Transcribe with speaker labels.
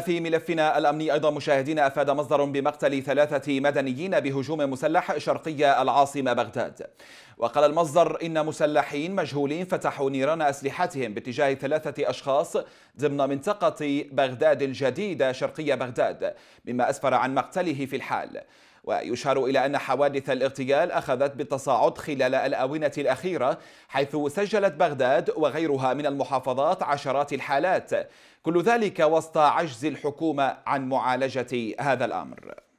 Speaker 1: في ملفنا الأمني أيضا مشاهدين أفاد مصدر بمقتل ثلاثة مدنيين بهجوم مسلح شرقي العاصمة بغداد وقال المصدر إن مسلحين مجهولين فتحوا نيران أسلحتهم باتجاه ثلاثة أشخاص ضمن منطقة بغداد الجديدة شرقية بغداد مما أسفر عن مقتله في الحال ويشار إلى أن حوادث الاغتيال أخذت بالتصاعد خلال الآونة الأخيرة حيث سجلت بغداد وغيرها من المحافظات عشرات الحالات كل ذلك وسط عجز الحكومة عن معالجة هذا الأمر